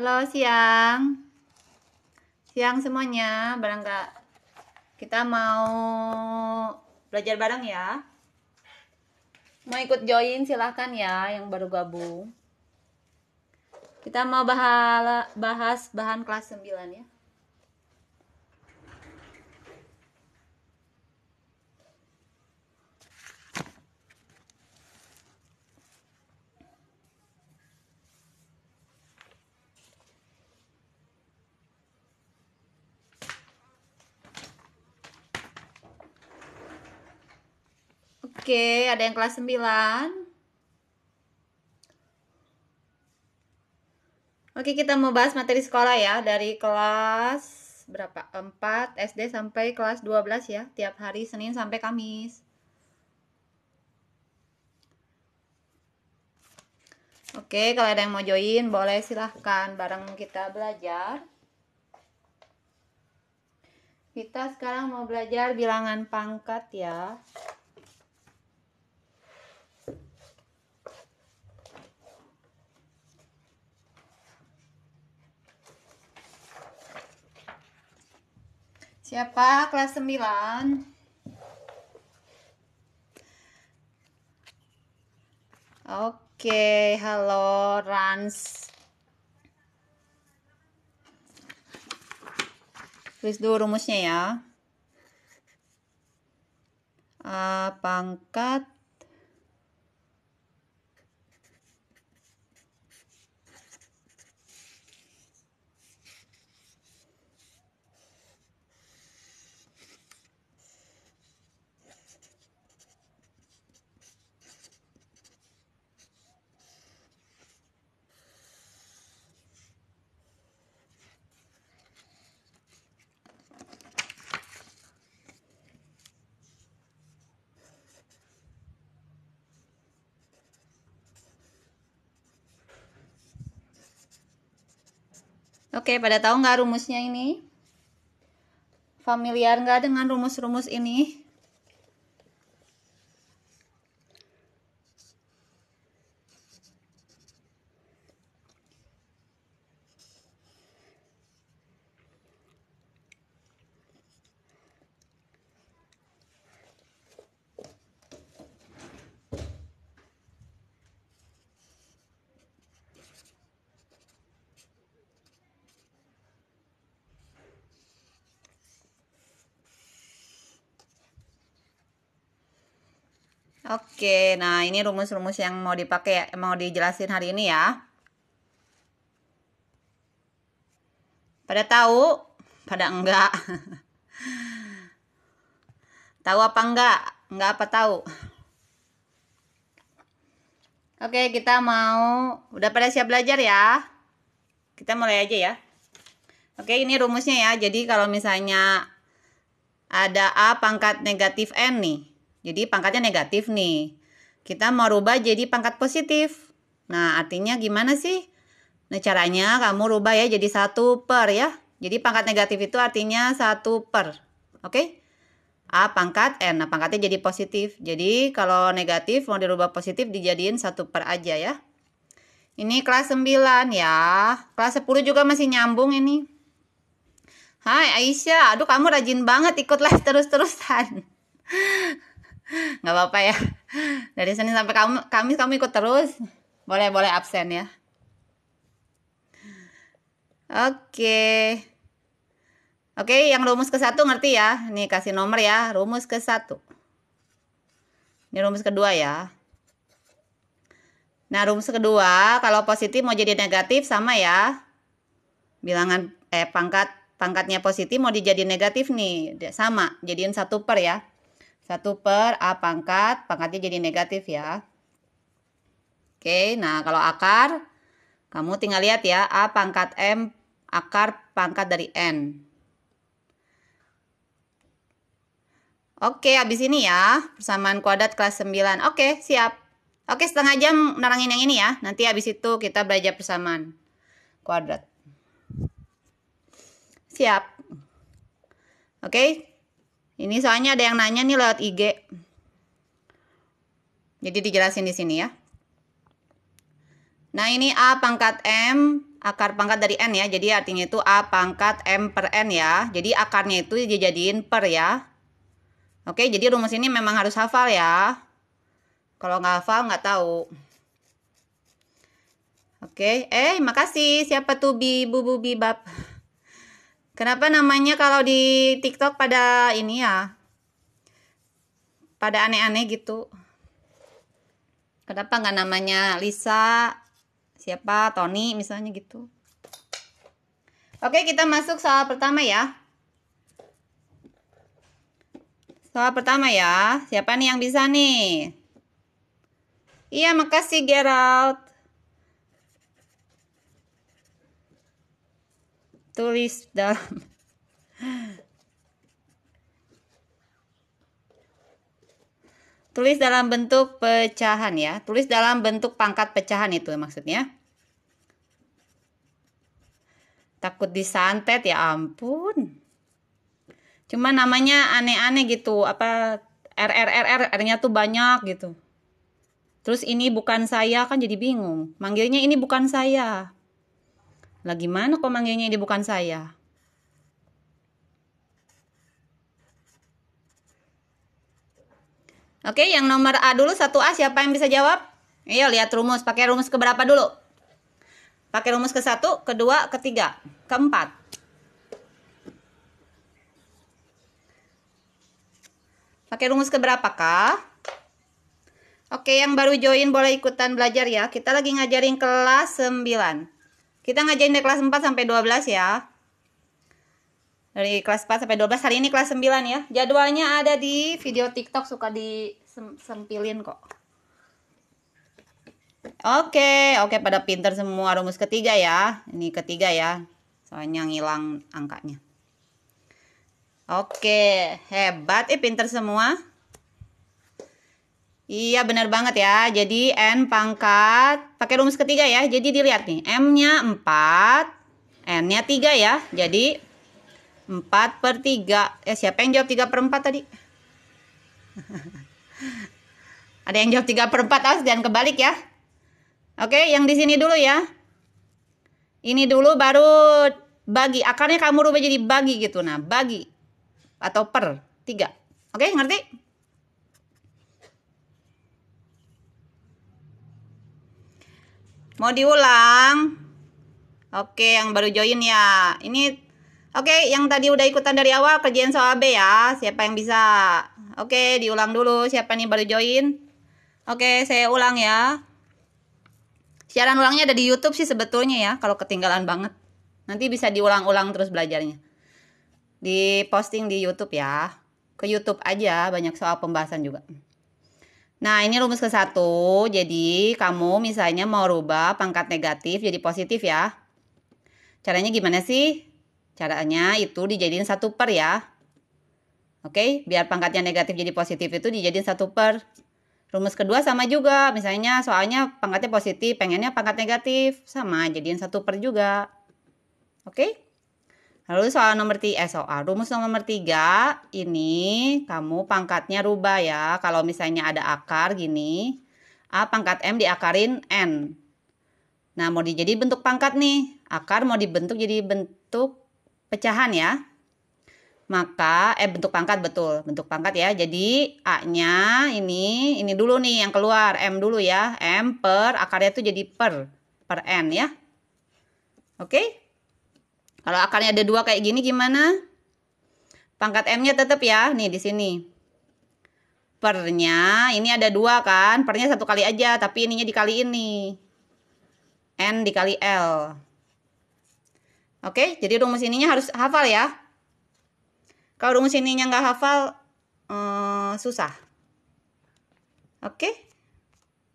Halo siang. Siang semuanya, Barang gak kita mau belajar bareng ya. Mau ikut join silahkan ya yang baru gabung. Kita mau bahala bahas bahan kelas 9 ya. Oke, ada yang kelas 9. Oke, kita mau bahas materi sekolah ya dari kelas berapa? 4 SD sampai kelas 12 ya, tiap hari Senin sampai Kamis. Oke, kalau ada yang mau join boleh silahkan bareng kita belajar. Kita sekarang mau belajar bilangan pangkat ya. Siapa kelas 9? Oke, halo Rans. Tulis dulu rumusnya ya. A eh, pangkat Oke, pada tahu nggak rumusnya ini? Familiar nggak dengan rumus-rumus ini? Oke, nah ini rumus-rumus yang mau dipakai, mau dijelasin hari ini ya. Pada tahu? Pada enggak. tahu apa enggak? Enggak apa tahu. Oke, kita mau udah pada siap belajar ya. Kita mulai aja ya. Oke, ini rumusnya ya. Jadi kalau misalnya ada A pangkat negatif N nih jadi pangkatnya negatif nih. Kita mau rubah jadi pangkat positif. Nah, artinya gimana sih? Nah, caranya kamu rubah ya jadi satu per ya. Jadi pangkat negatif itu artinya satu per. Oke? Okay? A pangkat N. Nah, pangkatnya jadi positif. Jadi, kalau negatif mau dirubah positif dijadiin satu per aja ya. Ini kelas 9 ya. Kelas 10 juga masih nyambung ini. Hai Aisyah, aduh kamu rajin banget ikut live terus-terusan. nggak apa-apa ya dari Senin sampai kamu Kamis kamu ikut terus boleh boleh absen ya oke oke yang rumus ke satu ngerti ya nih kasih nomor ya rumus ke satu ini rumus kedua ya nah rumus kedua kalau positif mau jadi negatif sama ya bilangan eh pangkat pangkatnya positif mau dijadi negatif nih sama jadiin satu per ya 1 per A pangkat, pangkatnya jadi negatif ya. Oke, nah kalau akar, kamu tinggal lihat ya, A pangkat M, akar pangkat dari N. Oke, habis ini ya, persamaan kuadrat kelas 9. Oke, siap. Oke, setengah jam menerangin yang ini ya. Nanti habis itu kita belajar persamaan kuadrat. Siap. Oke, ini soalnya ada yang nanya nih lewat IG. Jadi dijelasin di sini ya. Nah ini A pangkat M akar pangkat dari N ya. Jadi artinya itu A pangkat M per N ya. Jadi akarnya itu dijadiin per ya. Oke jadi rumus ini memang harus hafal ya. Kalau nggak hafal nggak tahu. Oke, eh makasih siapa tuh bi bu bu bi bab. Kenapa namanya kalau di TikTok pada ini ya? Pada aneh-aneh gitu. Kenapa nggak namanya Lisa, siapa, Tony misalnya gitu. Oke, kita masuk soal pertama ya. Soal pertama ya. Siapa nih yang bisa nih? Iya, makasih Gerald. Tulis dalam tulis dalam bentuk pecahan ya tulis dalam bentuk pangkat pecahan itu maksudnya takut disantet ya ampun cuma namanya aneh-aneh gitu apa RRRR R-nya tuh banyak gitu terus ini bukan saya kan jadi bingung manggilnya ini bukan saya lagi mana? kok manggilnya ini bukan saya? Oke, yang nomor A dulu satu a siapa yang bisa jawab? Ayo lihat rumus, pakai rumus ke berapa dulu? Pakai rumus ke satu, kedua, ketiga, keempat. Pakai rumus ke berapa kah? Oke, yang baru join boleh ikutan belajar ya. Kita lagi ngajarin kelas 9. Kita ngajain dari kelas 4 sampai 12 ya. Dari kelas 4 sampai 12 hari ini kelas 9 ya. Jadwalnya ada di video TikTok suka disempilin kok. Oke, oke pada pinter semua rumus ketiga ya. Ini ketiga ya. Soalnya ngilang angkanya. Oke, hebat eh pinter semua. Iya benar banget ya. Jadi N pangkat pakai rumus ketiga ya. Jadi dilihat nih M-nya 4, N-nya 3 ya. Jadi 4 per 3. Eh siapa yang jawab 3 per 4 tadi? Ada yang jawab 3 per 4 awas jangan kebalik ya. Oke yang di sini dulu ya. Ini dulu baru bagi. Akarnya kamu rubah jadi bagi gitu. Nah bagi atau per 3. Oke ngerti? Mau diulang? Oke, yang baru join ya. Ini Oke, yang tadi udah ikutan dari awal kerjain soal B ya. Siapa yang bisa? Oke, diulang dulu siapa nih baru join. Oke, saya ulang ya. Siaran ulangnya ada di YouTube sih sebetulnya ya, kalau ketinggalan banget. Nanti bisa diulang-ulang terus belajarnya. Di posting di YouTube ya. Ke YouTube aja banyak soal pembahasan juga. Nah, ini rumus ke satu Jadi, kamu misalnya mau rubah pangkat negatif jadi positif ya. Caranya gimana sih? Caranya itu dijadiin satu per ya. Oke, biar pangkatnya negatif jadi positif itu dijadiin satu per. Rumus kedua sama juga. Misalnya soalnya pangkatnya positif, pengennya pangkat negatif. Sama, jadiin satu per juga. Oke? Lalu soal nomor tiga, eh soal rumus nomor tiga ini kamu pangkatnya rubah ya. Kalau misalnya ada akar gini, A pangkat M diakarin N. Nah mau dijadi bentuk pangkat nih, akar mau dibentuk jadi bentuk pecahan ya. Maka, eh bentuk pangkat betul, bentuk pangkat ya. Jadi A-nya ini, ini dulu nih yang keluar, M dulu ya. M per, akarnya tuh jadi per, per N ya. Oke? Okay? Kalau akarnya ada dua kayak gini gimana? Pangkat M-nya tetap ya, nih di sini. Pernya, ini ada dua kan, pernya satu kali aja, tapi ininya dikali ini. N dikali L. Oke, jadi rumus ininya harus hafal ya. Kalau rumus ininya nggak hafal, hmm, susah. Oke,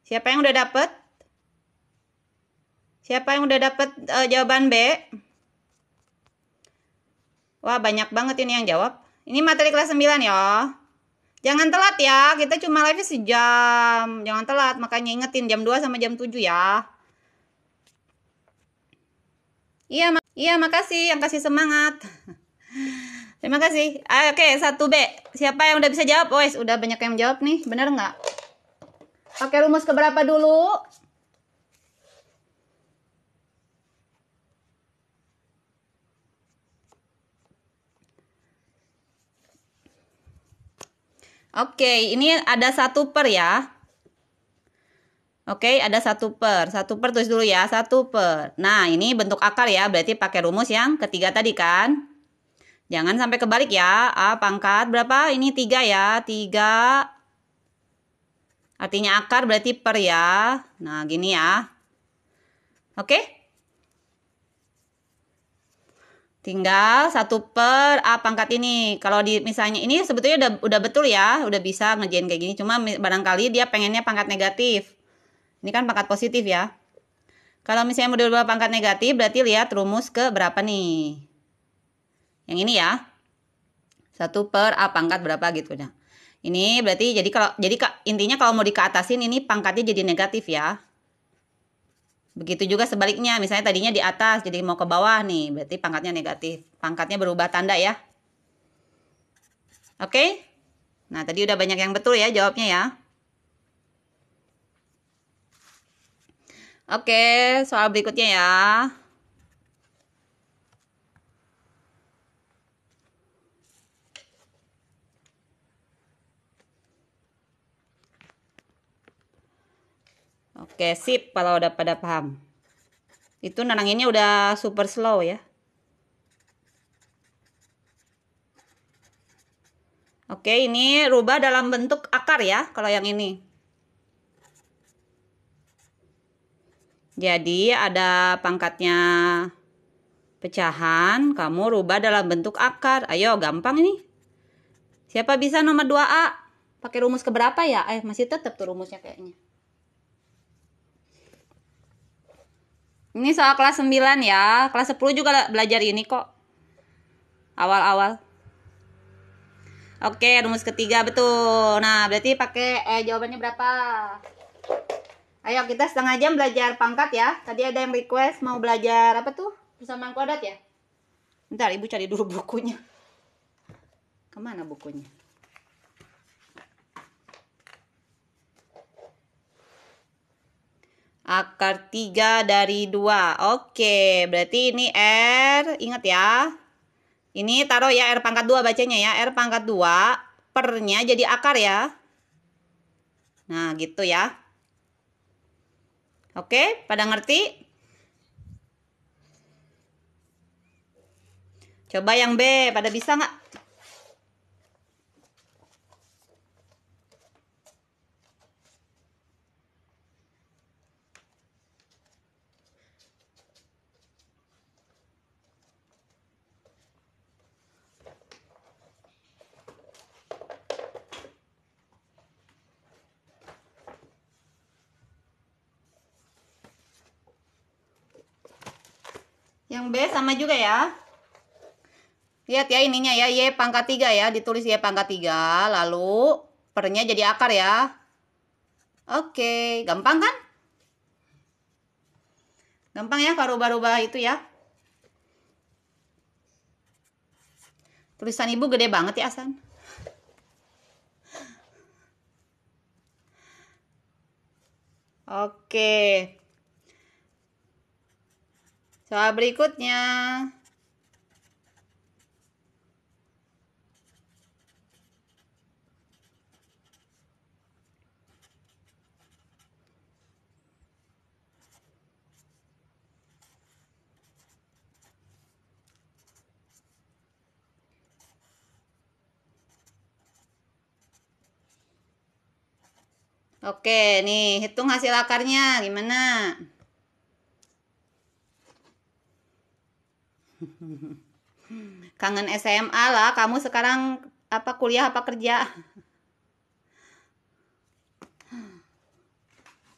siapa yang udah dapet? Siapa yang udah dapet uh, jawaban B? Wah, banyak banget ini yang jawab. Ini materi kelas 9 ya. Jangan telat ya, kita cuma live sejam. Jangan telat, makanya ingetin jam 2 sama jam 7 ya. Iya, mak iya makasih yang kasih semangat. Terima kasih. Ah, Oke, okay, 1B. Siapa yang udah bisa jawab? Oh, wes, udah banyak yang jawab nih. Bener nggak? Pakai rumus keberapa dulu? Oke, ini ada satu per ya. Oke, ada satu per. Satu per tulis dulu ya, satu per. Nah, ini bentuk akar ya, berarti pakai rumus yang ketiga tadi kan. Jangan sampai kebalik ya. A pangkat berapa? Ini tiga ya, tiga. Artinya akar berarti per ya. Nah, gini ya. Oke, Tinggal satu per A pangkat ini. Kalau di misalnya ini sebetulnya udah, udah betul ya, udah bisa ngerjain kayak gini. Cuma barangkali dia pengennya pangkat negatif. Ini kan pangkat positif ya. Kalau misalnya mau 2 pangkat negatif, berarti lihat rumus ke berapa nih. Yang ini ya. satu per A pangkat berapa gitu. ya ini berarti jadi kalau jadi intinya kalau mau dikeatasin ini pangkatnya jadi negatif ya. Begitu juga sebaliknya, misalnya tadinya di atas jadi mau ke bawah nih, berarti pangkatnya negatif. Pangkatnya berubah tanda ya. Oke? Nah, tadi udah banyak yang betul ya jawabnya ya. Oke, soal berikutnya ya. Oke, sip kalau udah pada paham. Itu nananginnya udah super slow ya. Oke, ini rubah dalam bentuk akar ya, kalau yang ini. Jadi ada pangkatnya pecahan, kamu rubah dalam bentuk akar. Ayo, gampang ini. Siapa bisa nomor 2A? Pakai rumus keberapa ya? Eh, masih tetap tuh rumusnya kayaknya. Ini soal kelas 9 ya. Kelas 10 juga belajar ini kok. Awal-awal. Oke, rumus ketiga betul. Nah, berarti pakai eh jawabannya berapa? Ayo kita setengah jam belajar pangkat ya. Tadi ada yang request mau belajar apa tuh? Persamaan kuadrat ya? Bentar, Ibu cari dulu bukunya. Kemana bukunya? Akar 3 dari 2. Oke, berarti ini R. Ingat ya. Ini taruh ya R pangkat 2 bacanya ya. R pangkat 2. Pernya jadi akar ya. Nah, gitu ya. Oke, pada ngerti? Coba yang B. Pada bisa nggak? yang B sama juga ya lihat ya ininya ya Y pangkat 3 ya ditulis Y pangkat 3 lalu pernya jadi akar ya oke gampang kan gampang ya kalau rubah-rubah itu ya tulisan ibu gede banget ya Asan oke Soal berikutnya. Oke, nih hitung hasil akarnya gimana? Kangen SMA lah, kamu sekarang apa kuliah apa kerja?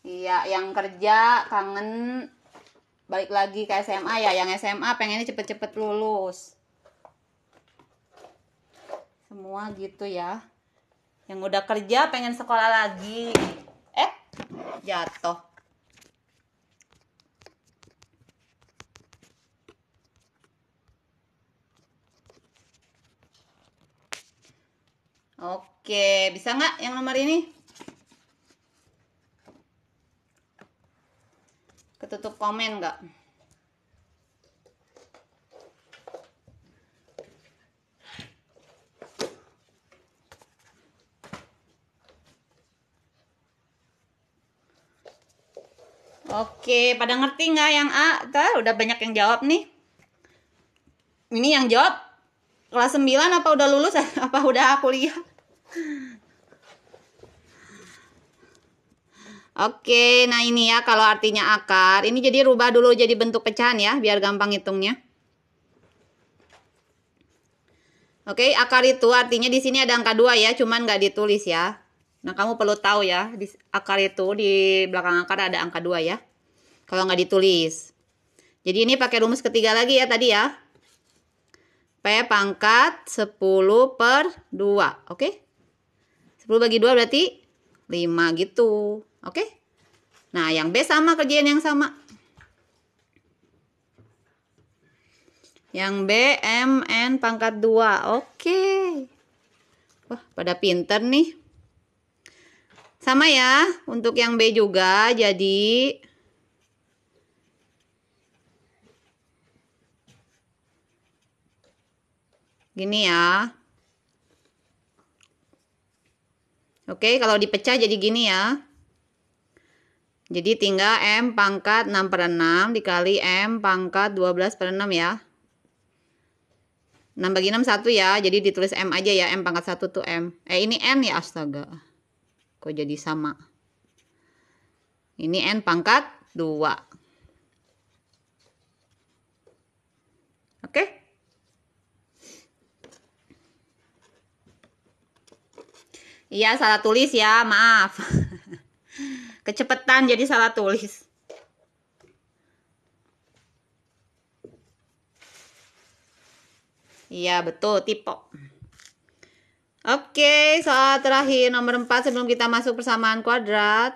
Iya, yang kerja kangen balik lagi ke SMA ya. Yang SMA pengennya cepet-cepet lulus. Semua gitu ya. Yang udah kerja pengen sekolah lagi. Eh, jatuh. Oke, bisa nggak yang nomor ini? Ketutup komen nggak? Oke, pada ngerti nggak yang A? Tuh, udah banyak yang jawab nih. Ini yang jawab kelas 9 apa udah lulus apa udah kuliah Oke, nah ini ya kalau artinya akar. Ini jadi rubah dulu jadi bentuk pecahan ya, biar gampang hitungnya. Oke, akar itu artinya di sini ada angka 2 ya, cuman nggak ditulis ya. Nah, kamu perlu tahu ya, di akar itu di belakang akar ada angka 2 ya. Kalau nggak ditulis. Jadi ini pakai rumus ketiga lagi ya tadi ya pangkat 10 per 2, oke? Okay? 10 bagi 2 berarti 5 gitu, oke? Okay? Nah, yang B sama kerjaan yang sama. Yang B, M, N pangkat 2, oke. Okay. Wah, pada pinter nih. Sama ya, untuk yang B juga, jadi Gini ya. Oke, kalau dipecah jadi gini ya. Jadi tinggal M pangkat 6 per 6 dikali M pangkat 12 per 6 ya. 6 bagi 6 1 ya, jadi ditulis M aja ya, M pangkat 1 tuh M. Eh ini N ya, astaga. Kok jadi sama? Ini N pangkat 2. Oke. Okay? Iya, salah tulis ya, maaf. Kecepetan jadi salah tulis. Iya, betul, tipe Oke, soal terakhir nomor 4 sebelum kita masuk persamaan kuadrat.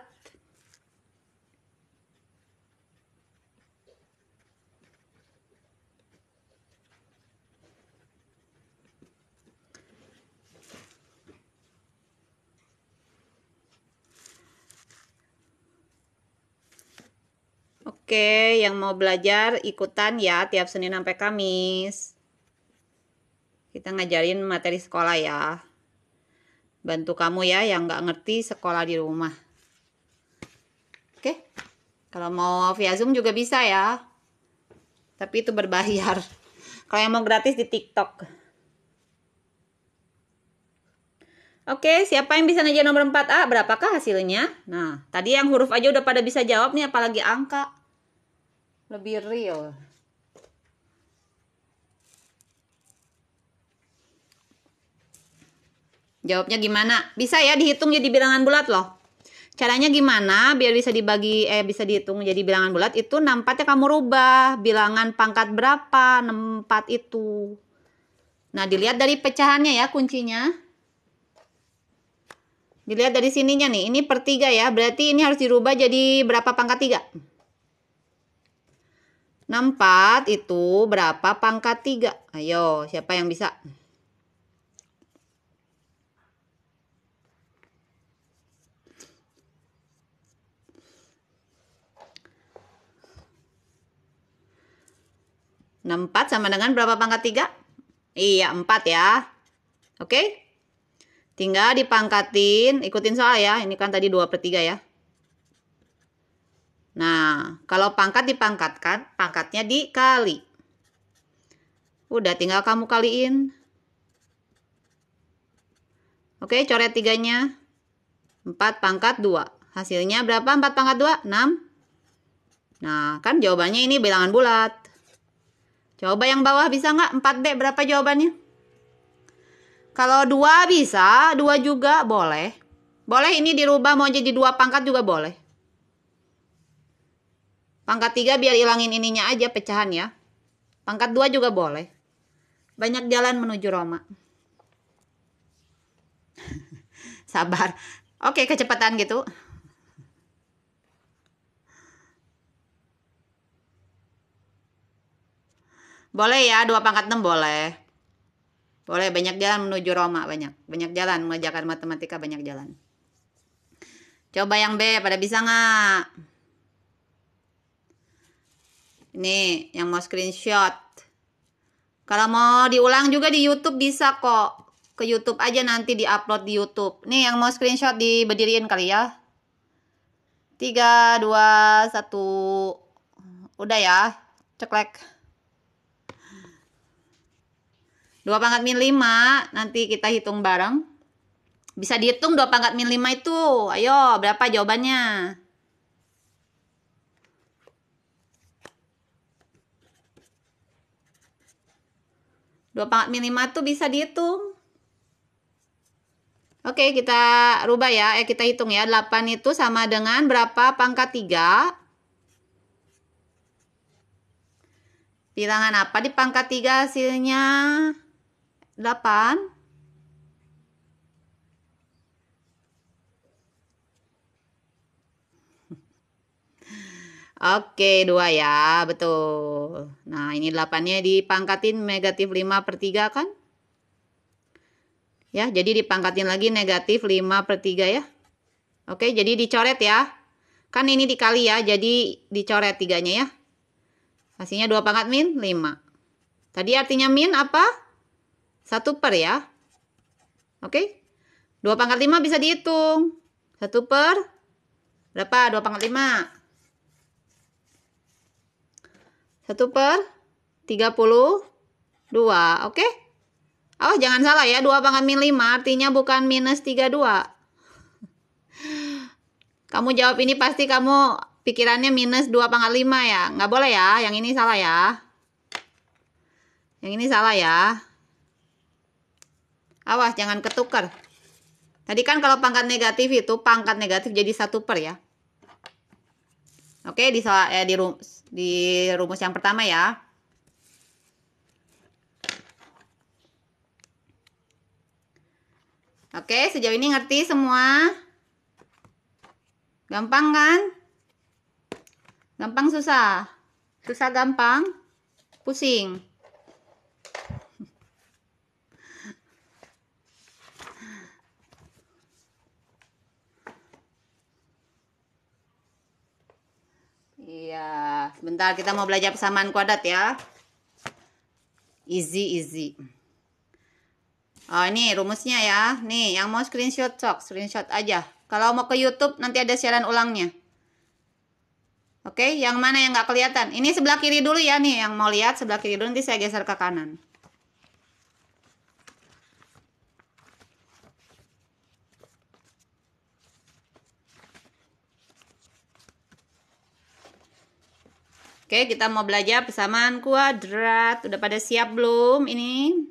Oke, yang mau belajar ikutan ya tiap Senin sampai Kamis. Kita ngajarin materi sekolah ya. Bantu kamu ya yang nggak ngerti sekolah di rumah. Oke, kalau mau via Zoom juga bisa ya. Tapi itu berbayar. Kalau yang mau gratis di TikTok. Oke, siapa yang bisa ngejar nomor 4A? Berapakah hasilnya? Nah, tadi yang huruf aja udah pada bisa jawab nih, apalagi angka lebih real Jawabnya gimana? Bisa ya dihitung jadi bilangan bulat loh. Caranya gimana biar bisa dibagi eh bisa dihitung jadi bilangan bulat itu nampaknya kamu rubah bilangan pangkat berapa nempat itu. Nah, dilihat dari pecahannya ya kuncinya. Dilihat dari sininya nih, ini pertiga ya. Berarti ini harus dirubah jadi berapa pangkat tiga? 64 itu berapa pangkat 3? Ayo, siapa yang bisa? empat sama dengan berapa pangkat tiga? Iya, empat ya. Oke? Tinggal dipangkatin, ikutin soal ya. Ini kan tadi 2 per 3 ya. Nah, kalau pangkat dipangkatkan, pangkatnya dikali. Udah tinggal kamu kaliin. Oke, coret tiganya. 4 pangkat 2. Hasilnya berapa 4 pangkat 2? 6. Nah, kan jawabannya ini bilangan bulat. Coba yang bawah bisa nggak? 4B berapa jawabannya? Kalau 2 bisa, 2 juga boleh. Boleh ini dirubah mau jadi 2 pangkat juga boleh. Pangkat tiga biar ilangin ininya aja pecahan ya. Pangkat dua juga boleh. Banyak jalan menuju Roma. Sabar. Oke, kecepatan gitu. Boleh ya, dua pangkat enam boleh. Boleh, banyak jalan menuju Roma, banyak. Banyak jalan, mengajarkan matematika banyak jalan. Coba yang B, pada bisa nggak? Ini yang mau screenshot. Kalau mau diulang juga di YouTube bisa kok. Ke YouTube aja nanti diupload di YouTube. Nih, yang mau screenshot diberdiriin kali ya. 3 2 1 Udah ya. Ceklek. Dua pangkat min 5 nanti kita hitung bareng. Bisa dihitung dua pangkat min 5 itu. Ayo, berapa jawabannya? 2 pangkat min 5 tuh bisa dihitung. Oke, kita rubah ya. Eh, kita hitung ya. 8 itu sama dengan berapa pangkat 3? Bilangan apa di pangkat 3 hasilnya? 8. Oke, dua ya, betul. Nah, ini delapannya dipangkatin negatif 5 per 3 kan? Ya, jadi dipangkatin lagi negatif 5 per 3 ya. Oke, jadi dicoret ya. Kan ini dikali ya, jadi dicoret tiganya ya. Hasilnya 2 pangkat min 5. Tadi artinya min apa? 1 per ya. Oke, 2 pangkat 5 bisa dihitung. 1 per berapa? 2 pangkat 5. 1 per 32. Oke? Okay? Oh, jangan salah ya. 2 pangkat min 5 artinya bukan minus 32. Kamu jawab ini pasti kamu pikirannya minus 2 pangkat 5 ya. Nggak boleh ya. Yang ini salah ya. Yang ini salah ya. Awas, jangan ketukar. Tadi kan kalau pangkat negatif itu pangkat negatif jadi 1 per ya. Oke, di soal eh, di, rumus di rumus yang pertama ya. Oke, sejauh ini ngerti semua? Gampang kan? Gampang susah? Susah gampang? Pusing. Iya, sebentar kita mau belajar persamaan kuadrat ya. Easy, easy. Oh, ini rumusnya ya. Nih, yang mau screenshot sok, screenshot aja. Kalau mau ke YouTube nanti ada siaran ulangnya. Oke, yang mana yang nggak kelihatan? Ini sebelah kiri dulu ya nih, yang mau lihat sebelah kiri dulu nanti saya geser ke kanan. Oke, kita mau belajar persamaan kuadrat. Udah pada siap belum ini?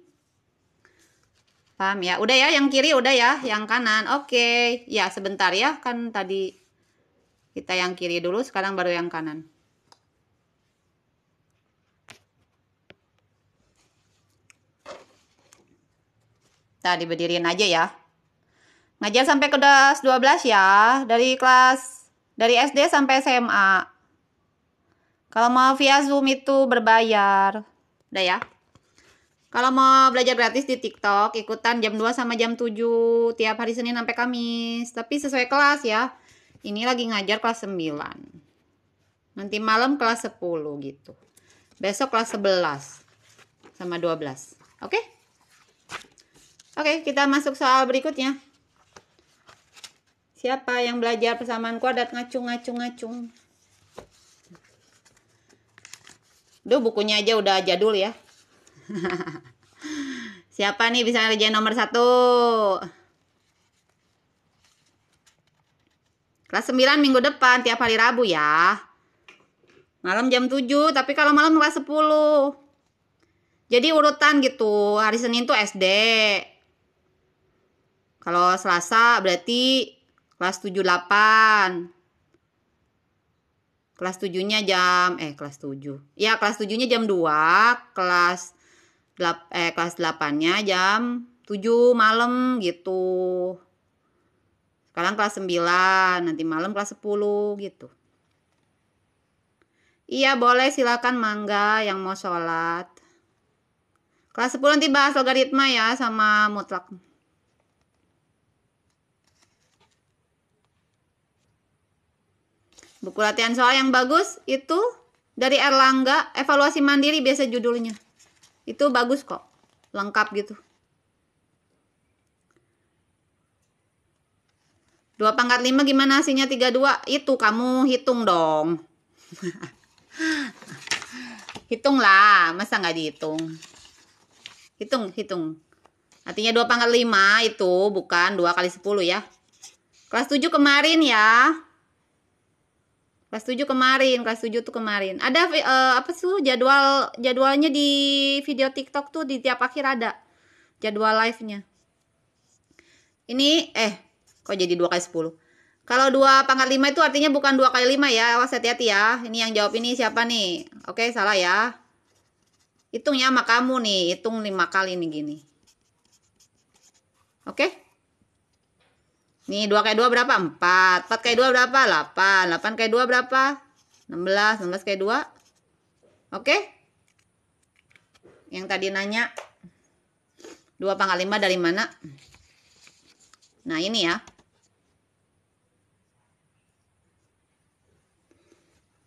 Paham ya? Udah ya, yang kiri udah ya, yang kanan. Oke. Ya, sebentar ya, kan tadi kita yang kiri dulu, sekarang baru yang kanan. Tadi nah, berdiriin aja ya. Ngajar sampai kelas 12 ya, dari kelas dari SD sampai SMA. Kalau mau via Zoom itu berbayar. Udah ya. Kalau mau belajar gratis di TikTok, ikutan jam 2 sama jam 7 tiap hari Senin sampai Kamis. Tapi sesuai kelas ya. Ini lagi ngajar kelas 9. Nanti malam kelas 10 gitu. Besok kelas 11 sama 12. Oke? Okay? Oke, okay, kita masuk soal berikutnya. Siapa yang belajar persamaan kuadrat ngacung ngacung ngacung? Duh bukunya aja udah jadul ya. Siapa nih bisa ngerjain nomor satu? Kelas 9 minggu depan tiap hari Rabu ya. Malam jam 7, tapi kalau malam kelas 10. Jadi urutan gitu, hari Senin tuh SD. Kalau Selasa berarti kelas 7 8 kelas 7-nya jam eh kelas 7. Ya, kelas 7-nya jam 2, kelas eh kelas 8-nya jam 7 malam gitu. Sekarang kelas 9, nanti malam kelas 10 gitu. Iya, boleh silakan mangga yang mau sholat. Kelas 10 nanti bahas logaritma ya sama mutlak. Buku latihan soal yang bagus itu dari Erlangga, evaluasi mandiri biasa judulnya. Itu bagus kok, lengkap gitu. Dua pangkat lima gimana hasilnya tiga dua? Itu kamu hitung dong. hitung lah, masa nggak dihitung? Hitung, hitung. Artinya dua pangkat lima itu bukan dua kali sepuluh ya. Kelas tujuh kemarin ya. Kelas 7 kemarin, kelas 7 tuh kemarin. Ada uh, apa sih jadwal jadwalnya di video TikTok tuh di tiap akhir ada jadwal live-nya. Ini eh kok jadi 2 kali 10. Kalau 2 pangkat 5 itu artinya bukan 2 kali 5 ya. Awas hati-hati ya. Ini yang jawab ini siapa nih? Oke, salah ya. ya sama kamu nih, hitung 5 kali nih gini. Oke? Nih, 2 kali 2 berapa? 4. 4 kali 2 berapa? 8. 8 kali 2 berapa? 16. 16 kali 2? Oke? Okay? Yang tadi nanya 2 pangkat 5 dari mana? Nah, ini ya.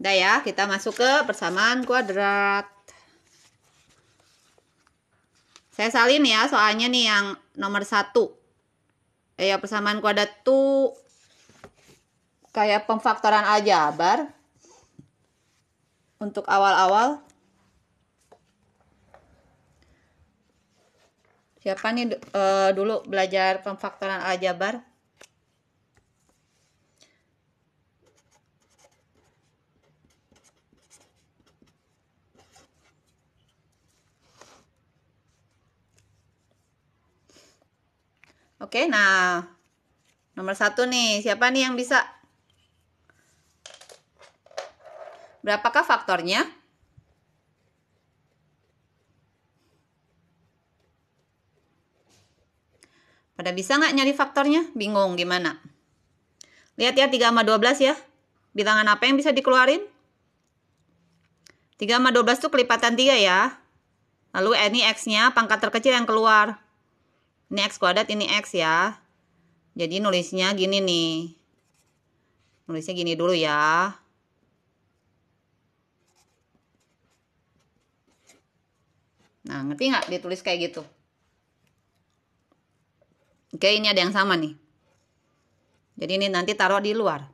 Udah ya, kita masuk ke persamaan kuadrat. Saya salin ya soalnya nih yang nomor satu Eh, ya persamaan kuadrat tuh kayak pemfaktoran aljabar untuk awal-awal siapa nih uh, dulu belajar pemfaktoran aljabar Oke, nah nomor satu nih, siapa nih yang bisa? Berapakah faktornya? Pada bisa nggak nyari faktornya? Bingung gimana? Lihat ya 3 sama 12 ya. Bilangan apa yang bisa dikeluarin? 3 sama 12 itu kelipatan 3 ya. Lalu ini X-nya pangkat terkecil yang keluar. Ini X kuadrat, ini X ya. Jadi nulisnya gini nih. Nulisnya gini dulu ya. Nah, ngerti nggak ditulis kayak gitu? Oke, ini ada yang sama nih. Jadi ini nanti taruh di luar.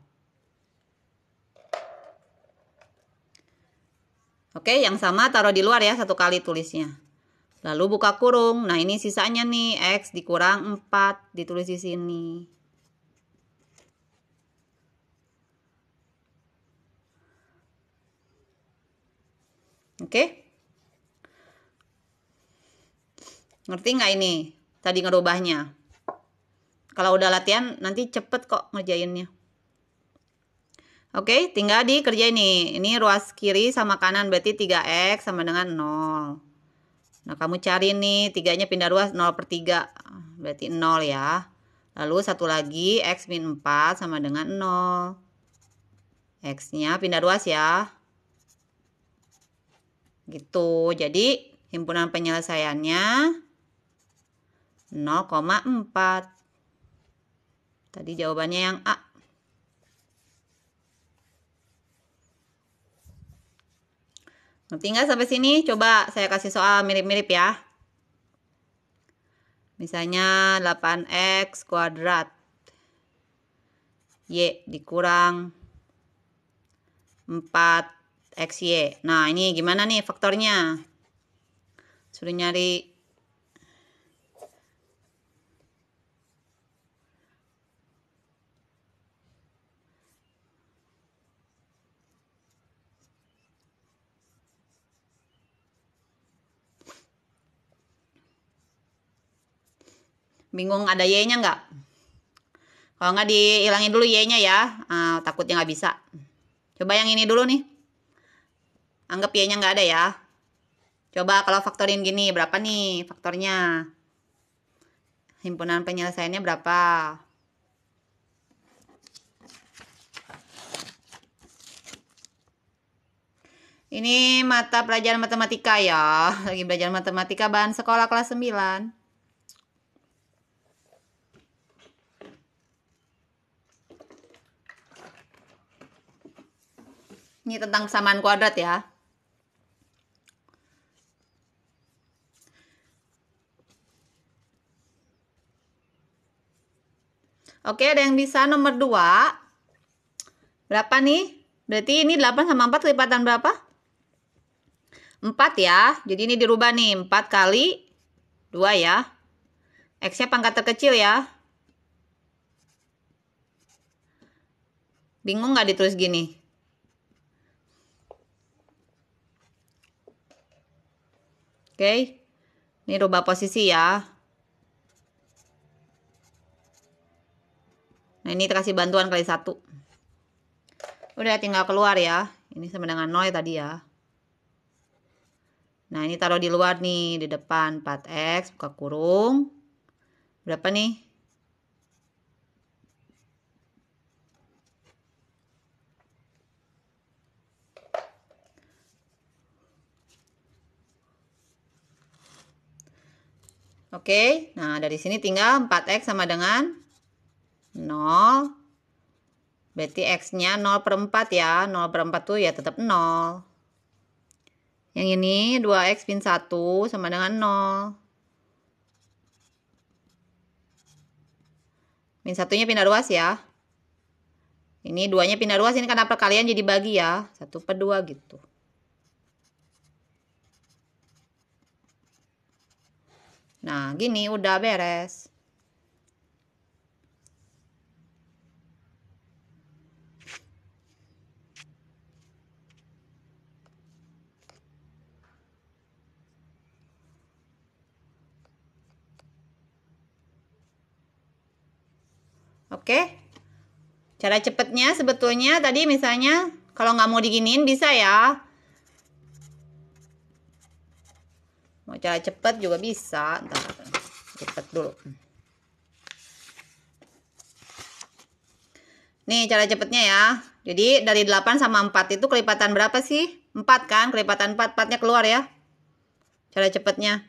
Oke, yang sama taruh di luar ya satu kali tulisnya. Lalu buka kurung. Nah, ini sisanya nih X dikurang 4 ditulis di sini. Oke. Okay? Ngerti nggak ini? Tadi ngerubahnya. Kalau udah latihan, nanti cepet kok ngerjainnya. Oke, tinggal dikerjain nih. Ini ruas kiri sama kanan, berarti 3X sama dengan 0. Nah, kamu cari nih, tiganya pindah ruas 0 per 3. Berarti 0 ya. Lalu satu lagi, X min 4 sama dengan 0. X-nya pindah ruas ya. Gitu, jadi himpunan penyelesaiannya 0,4. Tadi jawabannya yang A. Ngerti nggak sampai sini? Coba saya kasih soal mirip-mirip ya. Misalnya 8x kuadrat. Y dikurang 4xy. Nah, ini gimana nih faktornya? Suruh nyari Bingung ada Y-nya nggak? Kalau nggak dihilangin dulu Y-nya ya. Ah, takutnya nggak bisa. Coba yang ini dulu nih. Anggap Y-nya nggak ada ya. Coba kalau faktorin gini, berapa nih faktornya? Himpunan penyelesaiannya berapa? Ini mata pelajaran matematika ya. Lagi belajar matematika bahan sekolah kelas 9. Ini tentang kesamaan kuadrat ya. Oke, ada yang bisa nomor 2. Berapa nih? Berarti ini 8 sama 4 kelipatan berapa? 4 ya. Jadi ini dirubah nih. 4 kali 2 ya. X-nya pangkat terkecil ya. Bingung nggak ditulis gini? Oke. Ini rubah posisi ya. Nah, ini terkasih bantuan kali satu. Udah tinggal keluar ya. Ini sama dengan nol ya tadi ya. Nah, ini taruh di luar nih, di depan 4x buka kurung. Berapa nih? Oke, nah dari sini tinggal 4X sama dengan 0. Berarti X-nya 0 per 4 ya. 0 per 4 tuh ya tetap 0. Yang ini 2X pin 1 sama dengan 0. Min satunya pindah ruas ya. Ini duanya pindah ruas, ini karena perkalian jadi bagi ya. 1 per 2 gitu. Nah, gini udah beres. Oke. Cara cepatnya sebetulnya tadi misalnya kalau nggak mau diginiin bisa ya. cara cepat juga bisa Ntar, cepet dulu nih cara cepetnya ya jadi dari 8 sama 4 itu kelipatan berapa sih 4 kan kelipatan 4 4 nya keluar ya cara cepetnya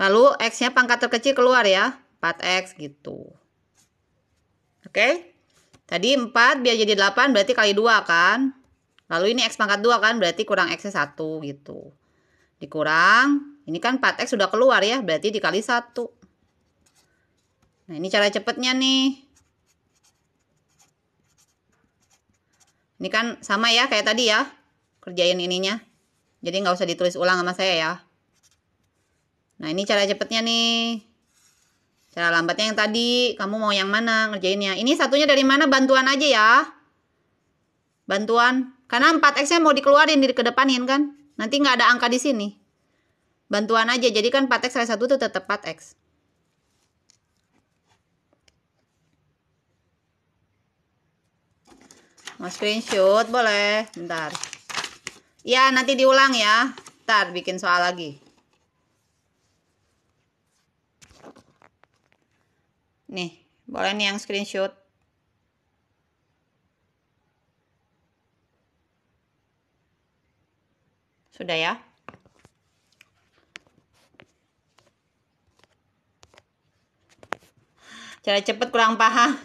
lalu X nya pangkat terkecil keluar ya 4X gitu oke okay? tadi 4 biar jadi 8 berarti kali 2 kan Lalu ini X pangkat 2 kan berarti kurang X-nya 1 gitu dikurang ini kan 4x sudah keluar ya berarti dikali 1 nah ini cara cepatnya nih ini kan sama ya kayak tadi ya kerjain ininya jadi nggak usah ditulis ulang sama saya ya nah ini cara cepatnya nih cara lambatnya yang tadi kamu mau yang mana ngerjainnya ini satunya dari mana bantuan aja ya bantuan karena 4x nya mau dikeluarin di kedepanin kan Nanti nggak ada angka di sini. Bantuan aja, jadi kan 4x kali 1 itu tetap 4x. Mau screenshot boleh, bentar. Ya, nanti diulang ya. Bentar, bikin soal lagi. Nih, boleh nih yang screenshot. Sudah ya. Cara cepet kurang paham.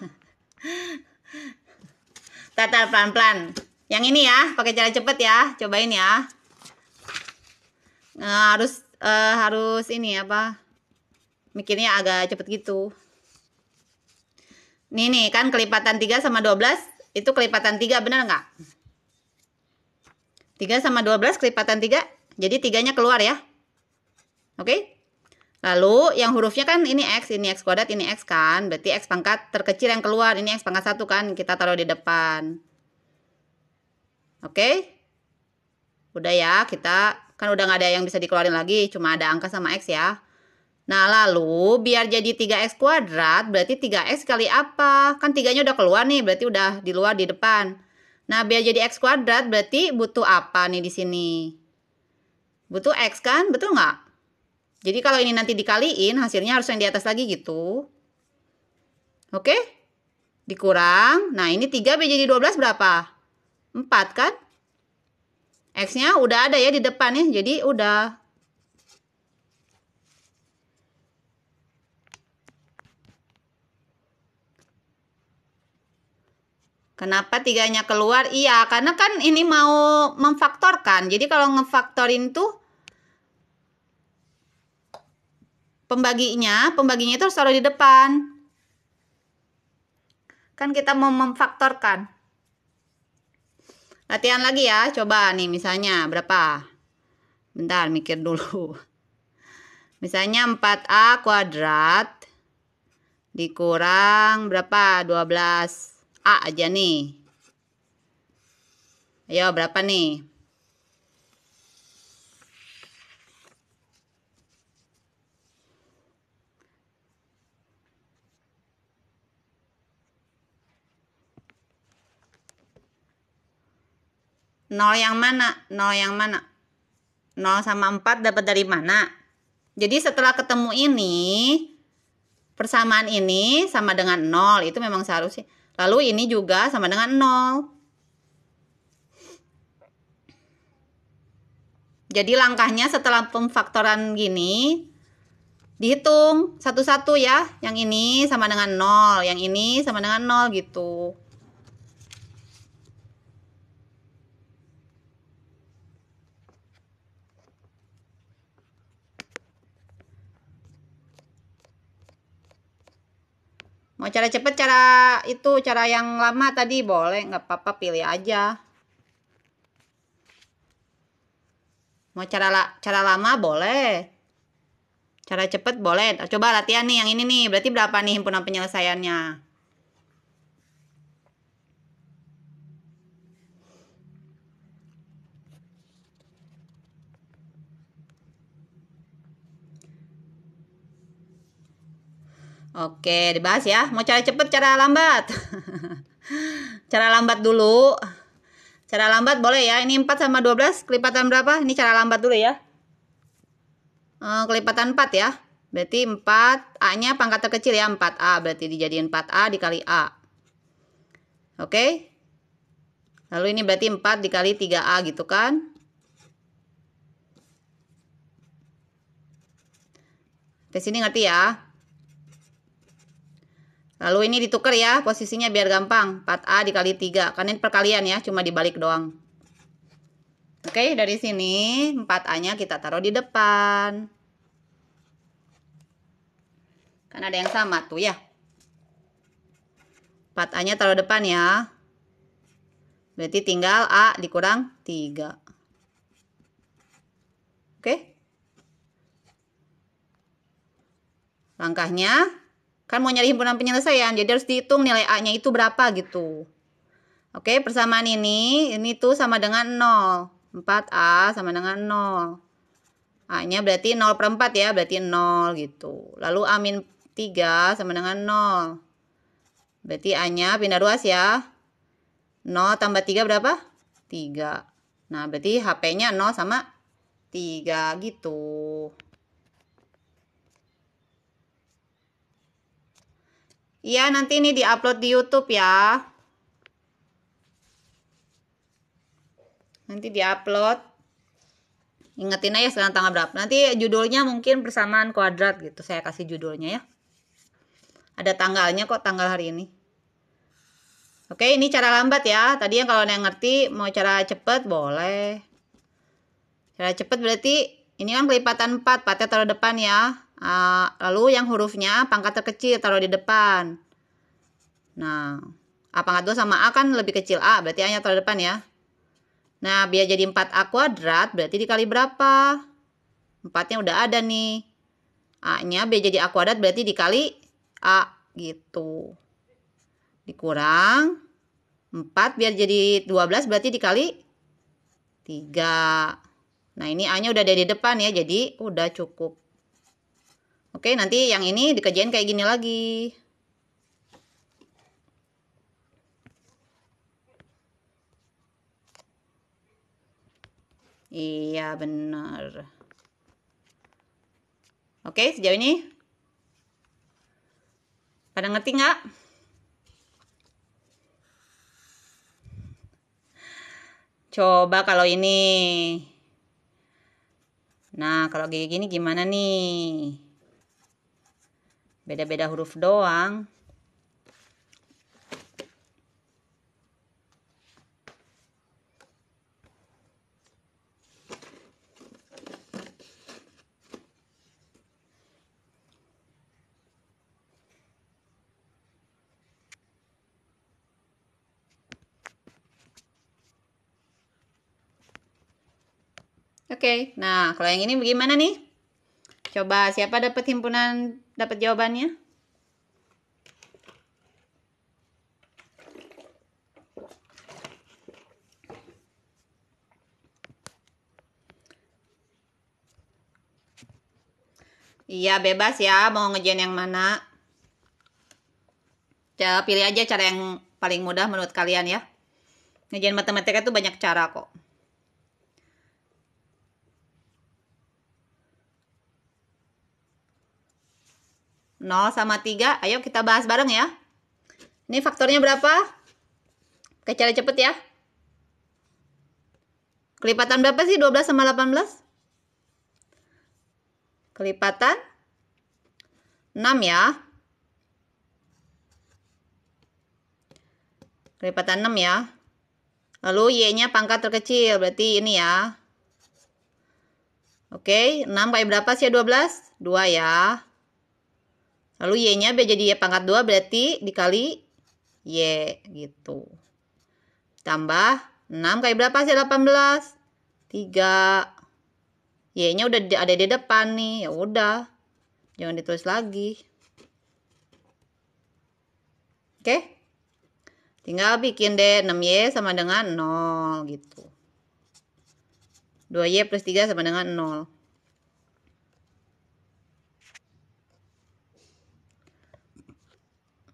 Tata pelan-pelan. Yang ini ya, pakai cara cepet ya. Cobain ya. Nah, harus uh, harus ini apa? Mikirnya agak cepet gitu. Nih nih kan kelipatan 3 sama 12 itu kelipatan 3 benar nggak? 3 sama 12 kelipatan 3. Jadi tiganya keluar ya. Oke. Lalu yang hurufnya kan ini X, ini X kuadrat, ini X kan. Berarti X pangkat terkecil yang keluar. Ini X pangkat 1 kan. Kita taruh di depan. Oke. Udah ya kita. Kan udah gak ada yang bisa dikeluarin lagi. Cuma ada angka sama X ya. Nah lalu biar jadi 3X kuadrat berarti 3X kali apa? Kan tiganya udah keluar nih berarti udah di luar di depan. Nah, biar jadi X kuadrat berarti butuh apa nih di sini? Butuh X kan? Betul nggak? Jadi kalau ini nanti dikaliin, hasilnya harus yang di atas lagi gitu. Oke? Dikurang. Nah, ini 3 biar jadi 12 berapa? 4 kan? X-nya udah ada ya di depan ya. jadi udah Kenapa tiganya keluar? Iya, karena kan ini mau memfaktorkan. Jadi kalau ngefaktorin tuh pembaginya, pembaginya itu selalu di depan. Kan kita mau memfaktorkan. Latihan lagi ya, coba nih misalnya berapa? Bentar, mikir dulu. Misalnya 4A kuadrat dikurang berapa? 12 A aja nih. Ayo, berapa nih? Nol yang mana? Nol yang mana? Nol sama empat dapat dari mana? Jadi setelah ketemu ini, persamaan ini sama dengan nol itu memang seharusnya Lalu ini juga sama dengan 0. Jadi langkahnya setelah pemfaktoran gini dihitung satu-satu ya. Yang ini sama dengan 0, yang ini sama dengan 0 gitu. Mau cara cepet, cara itu, cara yang lama tadi boleh, nggak apa-apa, pilih aja. Mau cara la cara lama boleh. Cara cepet boleh. Coba latihan nih yang ini nih. Berarti berapa nih himpunan penyelesaiannya? Oke, dibahas ya. Mau cara cepat, cara lambat. cara lambat dulu. Cara lambat boleh ya. Ini 4 sama 12 kelipatan berapa? Ini cara lambat dulu ya. E, kelipatan 4 ya. Berarti 4 A-nya pangkat terkecil ya, 4A. Berarti dijadiin 4A dikali A. Oke. Lalu ini berarti 4 dikali 3A gitu kan. Di sini ngerti ya? Lalu ini ditukar ya posisinya biar gampang. 4A dikali 3. Karena ini perkalian ya, cuma dibalik doang. Oke, dari sini 4A-nya kita taruh di depan. Kan ada yang sama tuh ya. 4A-nya taruh depan ya. Berarti tinggal A dikurang 3. Oke. Langkahnya kan mau nyari himpunan penyelesaian jadi harus dihitung nilai A-nya itu berapa gitu oke persamaan ini ini tuh sama dengan 0 4A sama dengan 0 A-nya berarti 0 per 4 ya berarti 0 gitu lalu A min 3 sama dengan 0 berarti A-nya pindah ruas ya 0 tambah 3 berapa? 3 nah berarti HP-nya 0 sama 3 gitu Iya, nanti ini diupload di YouTube ya. Nanti diupload. Ingetin aja sekarang tanggal berapa. Nanti judulnya mungkin persamaan kuadrat gitu. Saya kasih judulnya ya. Ada tanggalnya kok tanggal hari ini. Oke, ini cara lambat ya. Tadi yang kalau yang ngerti mau cara cepet boleh. Cara cepet berarti ini kan kelipatan 4, 4 taruh depan ya. Uh, lalu yang hurufnya pangkat terkecil taruh di depan. Nah, A pangkat 2 sama A kan lebih kecil A, berarti A-nya taruh depan ya. Nah, biar jadi 4A kuadrat, berarti dikali berapa? 4-nya udah ada nih. A-nya biar jadi A kuadrat, berarti dikali A gitu. Dikurang 4 biar jadi 12, berarti dikali 3. Nah, ini A-nya udah ada di depan ya, jadi udah cukup. Oke, nanti yang ini dikerjain kayak gini lagi. Iya, benar. Oke, sejauh ini pada ngerti nggak? Coba kalau ini. Nah, kalau kayak gini gimana nih? beda-beda huruf doang Oke, okay. nah kalau yang ini bagaimana nih? Coba siapa dapat himpunan dapat jawabannya? Iya bebas ya mau ngejen yang mana. Ya, pilih aja cara yang paling mudah menurut kalian ya. Ngejen matematika itu banyak cara kok. 0 sama 3. Ayo kita bahas bareng ya. Ini faktornya berapa? Oke, cara cepet ya. Kelipatan berapa sih 12 sama 18? Kelipatan 6 ya. Kelipatan 6 ya. Lalu Y-nya pangkat terkecil, berarti ini ya. Oke, 6 kali berapa sih 12? 2 ya. Lalu Y-nya B jadi Y pangkat 2 berarti dikali Y gitu. Tambah 6 kali berapa sih 18? 3. Y-nya udah ada di depan nih. Ya udah. Jangan ditulis lagi. Oke? Tinggal bikin deh 6Y sama dengan 0 gitu. 2Y plus 3 sama dengan 0.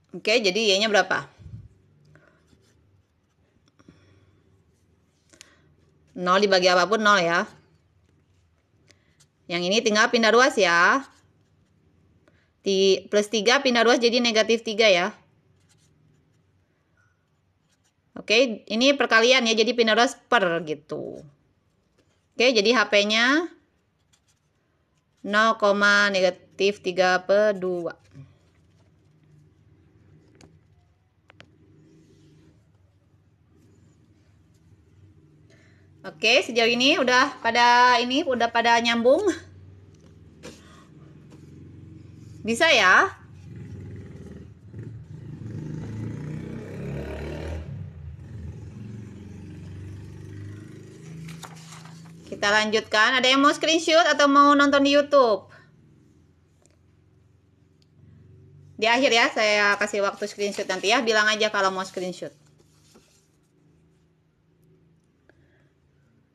Oke, jadi Y-nya berapa? 0 dibagi apapun 0 ya. Yang ini tinggal pindah ruas ya. Di, plus 3 pindah ruas jadi negatif 3 ya. Oke, ini perkalian ya, jadi pindah ruas per gitu. Oke, jadi HP-nya 0, negatif 3 per 2. Oke, sejauh ini udah pada ini udah pada nyambung. Bisa ya? Kita lanjutkan. Ada yang mau screenshot atau mau nonton di YouTube? Di akhir ya, saya kasih waktu screenshot nanti ya. Bilang aja kalau mau screenshot.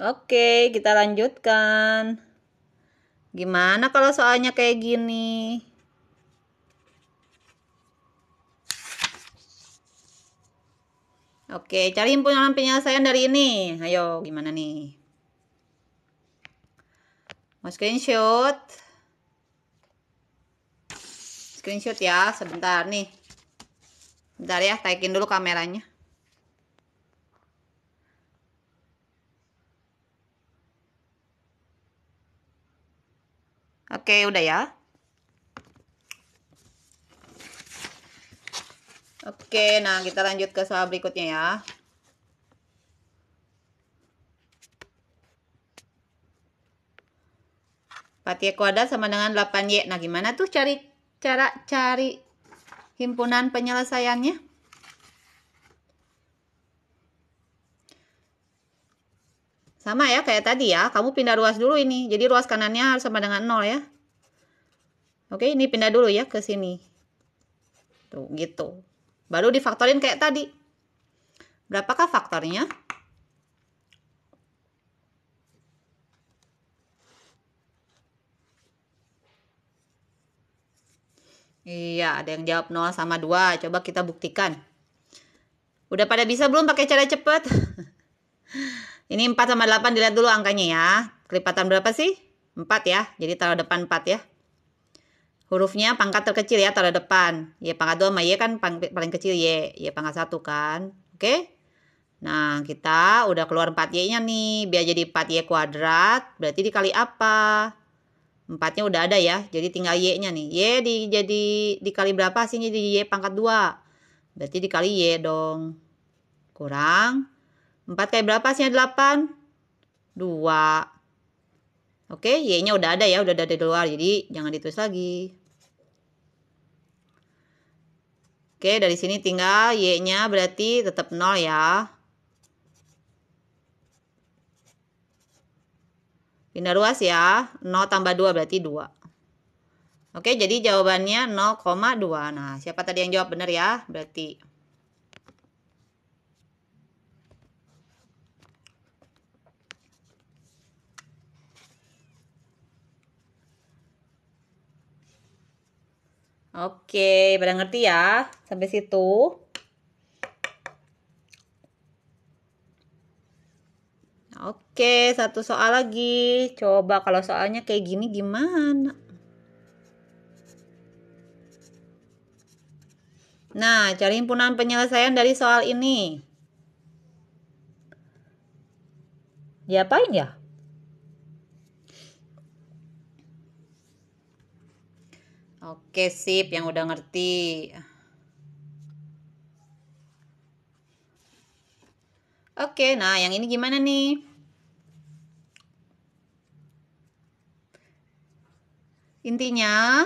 Oke, kita lanjutkan. Gimana kalau soalnya kayak gini? Oke, cari himpunan penyelesaian dari ini. Ayo, gimana nih? Mau screenshot? Screenshot ya, sebentar nih. Bentar ya, taikin dulu kameranya. Oke, udah ya. Oke, nah kita lanjut ke soal berikutnya ya. Pati kuadrat sama dengan 8Y. Nah, gimana tuh cari cara cari himpunan penyelesaiannya? Sama ya kayak tadi ya, kamu pindah ruas dulu ini. Jadi ruas kanannya harus sama dengan 0 ya. Oke, ini pindah dulu ya ke sini. Tuh, gitu. Baru difaktorin kayak tadi. Berapakah faktornya? Iya, ada yang jawab 0 sama 2. Coba kita buktikan. Udah pada bisa belum pakai cara cepat? Ini 4 sama 8 dilihat dulu angkanya ya. Kelipatan berapa sih? 4 ya. Jadi taruh depan 4 ya hurufnya pangkat terkecil ya taruh depan. Y ya, pangkat 2 sama Y kan paling kecil Y. Y ya, pangkat 1 kan. Oke. Nah, kita udah keluar 4Y-nya nih. Biar jadi 4Y kuadrat. Berarti dikali apa? 4-nya udah ada ya. Jadi tinggal Y-nya nih. Y di, jadi dikali berapa sih? Jadi Y pangkat 2. Berarti dikali Y dong. Kurang. 4 kali berapa sih? 8. 2. Oke, Y-nya udah ada ya. Udah ada di luar. Jadi jangan ditulis lagi. Oke, dari sini tinggal Y-nya berarti tetap 0 ya. Pindah ruas ya, 0 tambah 2 berarti 2. Oke, jadi jawabannya 0,2. Nah, siapa tadi yang jawab benar ya? Berarti Oke, pada ngerti ya sampai situ. Oke, satu soal lagi. Coba kalau soalnya kayak gini gimana? Nah, cari himpunan penyelesaian dari soal ini. Diapain ya? Oke, sip yang udah ngerti. Oke, nah yang ini gimana nih? Intinya,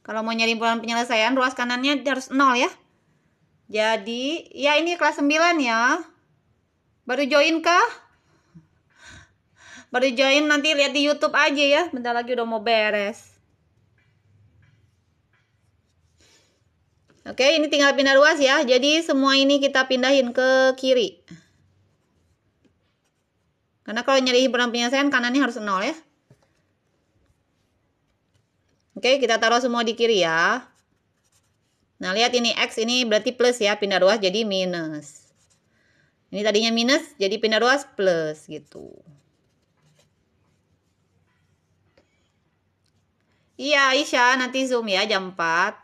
kalau mau nyari bulan penyelesaian, ruas kanannya harus 0 ya. Jadi, ya ini kelas 9 ya. Baru join kah? Baru join nanti lihat di YouTube aja ya. Bentar lagi udah mau beres. Oke, ini tinggal pindah ruas ya. Jadi semua ini kita pindahin ke kiri. Karena kalau nyari hiburan penyelesaian kanannya harus nol ya. Oke, kita taruh semua di kiri ya. Nah, lihat ini X ini berarti plus ya, pindah ruas jadi minus. Ini tadinya minus, jadi pindah ruas plus gitu. Iya, Aisyah, nanti Zoom ya jam 4.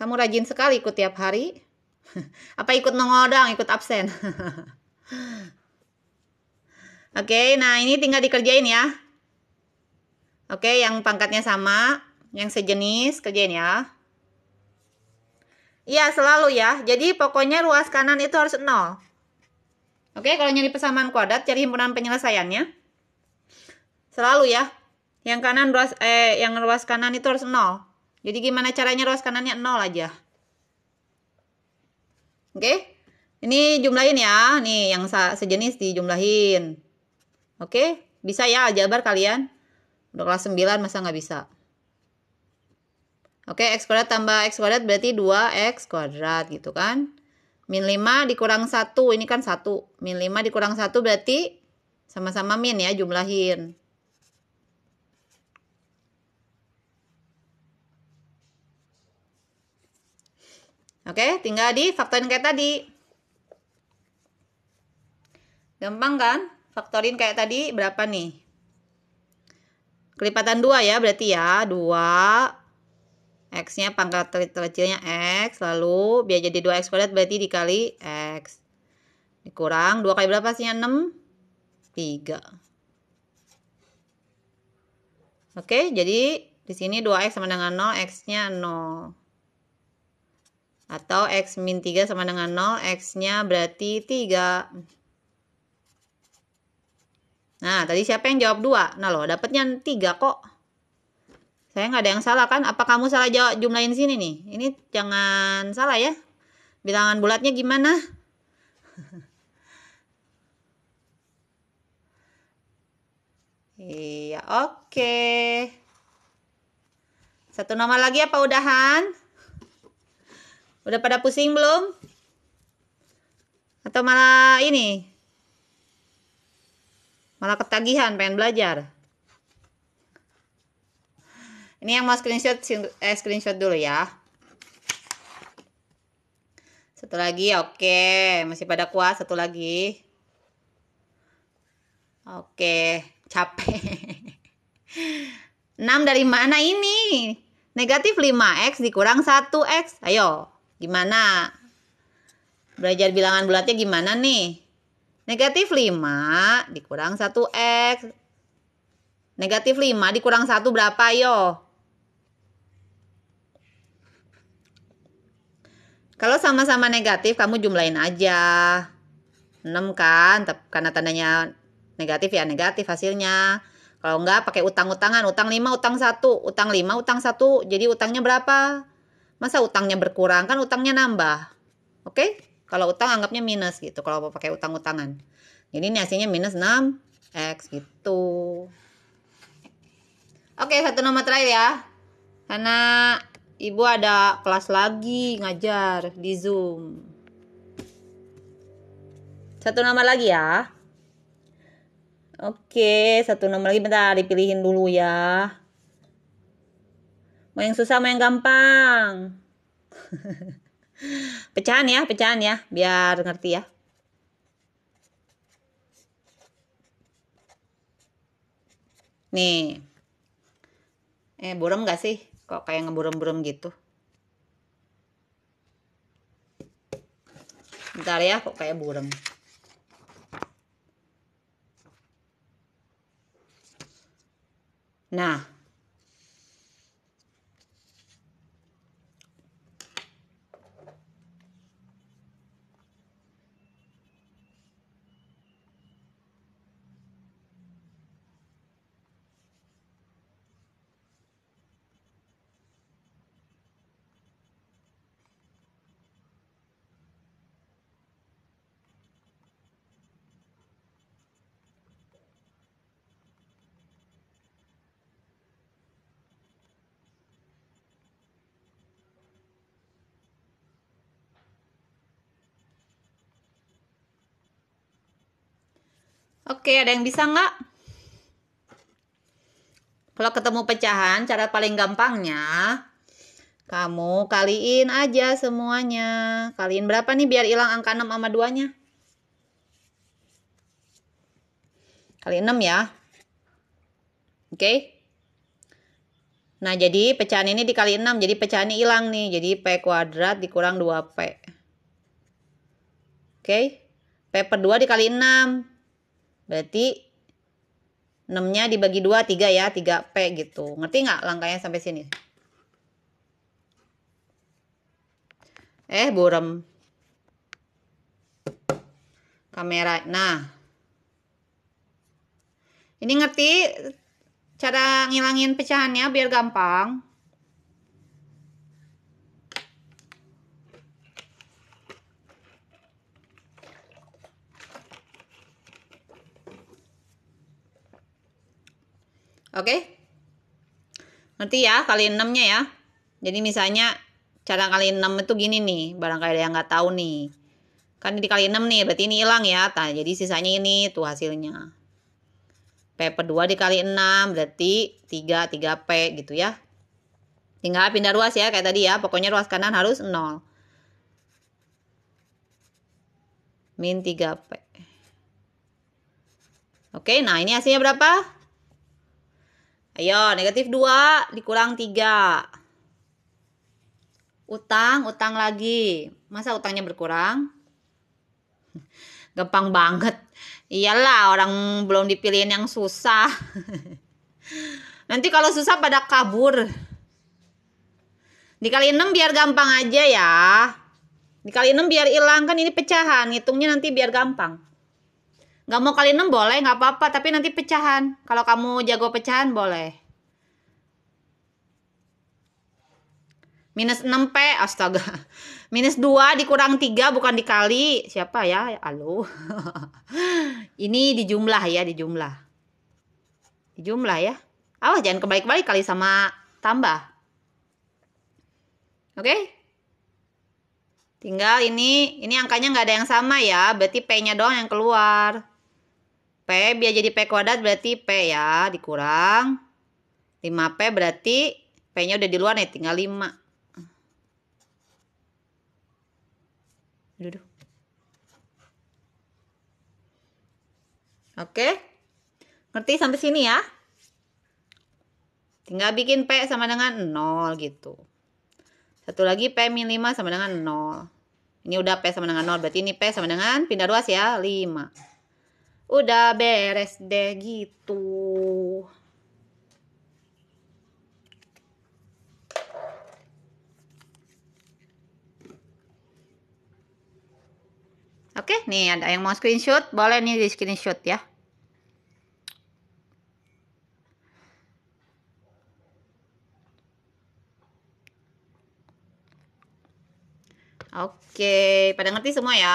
Kamu rajin sekali ikut tiap hari. Apa ikut nongodang, ikut absen. Oke, nah ini tinggal dikerjain ya. Oke, yang pangkatnya sama, yang sejenis kerjain ya. Iya, selalu ya. Jadi pokoknya ruas kanan itu harus nol. Oke, kalau nyari persamaan kuadrat, cari himpunan penyelesaiannya. Selalu ya. Yang kanan ruas eh yang ruas kanan itu harus nol. Jadi gimana caranya ruas kanannya 0 aja. Oke. Okay? Ini jumlahin ya. Nih yang sejenis dijumlahin. Oke. Okay? Bisa ya aljabar kalian? Udah kelas 9 masa nggak bisa? Oke, okay, x kuadrat tambah x kuadrat berarti 2x kuadrat gitu kan. Min 5 dikurang 1, ini kan 1. Min 5 dikurang 1 berarti sama-sama min ya jumlahin. Oke, tinggal di faktorin kayak tadi. Gampang kan? Faktorin kayak tadi berapa nih? Kelipatan 2 ya berarti ya. 2 X-nya pangkat ter terkecilnya X. Lalu biar jadi 2X kuadrat berarti dikali X. Dikurang 2 kali berapa sih? 6? 3. Oke, jadi di sini 2X sama dengan 0, X-nya 0. Atau X min 3 sama dengan 0, X-nya berarti 3. Nah, tadi siapa yang jawab 2? Nah loh, dapatnya 3 kok. Saya nggak ada yang salah kan? Apa kamu salah jawab jumlahin sini nih? Ini jangan salah ya. Bilangan bulatnya gimana? Iya, oke. Okay. Satu nama lagi apa udahan? Udah pada pusing belum? Atau malah ini? Malah ketagihan pengen belajar. Ini yang mau screenshot eh screenshot dulu ya. Satu lagi, oke, masih pada kuat satu lagi. Oke, capek. 6 dari mana ini? Negatif 5x dikurang 1x. Ayo, Gimana? Belajar bilangan bulatnya gimana nih? Negatif 5 dikurang 1X. Negatif 5 dikurang 1 berapa yo? Kalau sama-sama negatif, kamu jumlahin aja. 6 kan, karena tandanya negatif ya negatif hasilnya. Kalau enggak pakai utang-utangan, utang 5, utang 1, utang 5, utang 1. Jadi utangnya berapa? Masa utangnya berkurang? Kan utangnya nambah. Oke? Okay? Kalau utang anggapnya minus gitu. Kalau pakai utang-utangan. Jadi ini hasilnya minus 6X gitu. Oke, okay, satu nomor terakhir ya. Karena ibu ada kelas lagi ngajar di Zoom. Satu nomor lagi ya. Oke, okay, satu nomor lagi bentar dipilihin dulu ya. Mau yang susah, mau yang gampang. pecahan ya, pecahan ya, biar ngerti ya. Nih. Eh, buram gak sih? Kok kayak ngeburam-buram gitu? Bentar ya, kok kayak buram. Nah, Oke, ada yang bisa nggak? Kalau ketemu pecahan, cara paling gampangnya kamu kaliin aja semuanya. Kaliin berapa nih biar hilang angka 6 sama 2-nya? Kali 6 ya. Oke. Okay. Nah, jadi pecahan ini dikali 6, jadi pecahannya hilang nih. Jadi P kuadrat dikurang 2P. Oke. Okay. P per 2 dikali 6. Berarti 6-nya dibagi 2, 3 ya, 3P gitu. Ngerti nggak langkahnya sampai sini? Eh, burem. Kamera. Nah. Ini ngerti cara ngilangin pecahannya biar gampang. Oke? Okay? Nanti ya kali enamnya ya. Jadi misalnya cara kali enam itu gini nih, barangkali ada yang nggak tahu nih. Kan dikali enam nih, berarti ini hilang ya. Nah, jadi sisanya ini tuh hasilnya. P per 2 dikali 6 berarti 3, 3P gitu ya. Tinggal pindah ruas ya kayak tadi ya, pokoknya ruas kanan harus 0. Min 3P. Oke, nah ini hasilnya berapa? Ayo, negatif 2 dikurang 3. Utang, utang lagi. Masa utangnya berkurang? Gampang banget. Iyalah, orang belum dipilihin yang susah. Nanti kalau susah pada kabur. Dikali 6 biar gampang aja ya. Dikali 6 biar hilang kan ini pecahan, Hitungnya nanti biar gampang. Gak mau kali 6 boleh, gak apa-apa. Tapi nanti pecahan. Kalau kamu jago pecahan boleh. Minus 6P, astaga. Minus 2 dikurang 3 bukan dikali. Siapa ya? Halo. Ini dijumlah ya, dijumlah. Dijumlah ya. Awas jangan kebalik-balik kali sama tambah. Oke? Okay? Tinggal ini, ini angkanya nggak ada yang sama ya. Berarti P-nya doang yang keluar. P biar jadi P kuadrat berarti P ya dikurang 5P berarti P-nya udah di luar nih tinggal 5 Duduh. Oke Ngerti sampai sini ya Tinggal bikin P sama dengan 0 gitu Satu lagi P min 5 sama dengan 0 Ini udah P sama dengan 0 Berarti ini P sama dengan pindah ruas ya 5 udah beres deh gitu Oke, nih ada yang mau screenshot, boleh nih di screenshot ya. Oke, pada ngerti semua ya?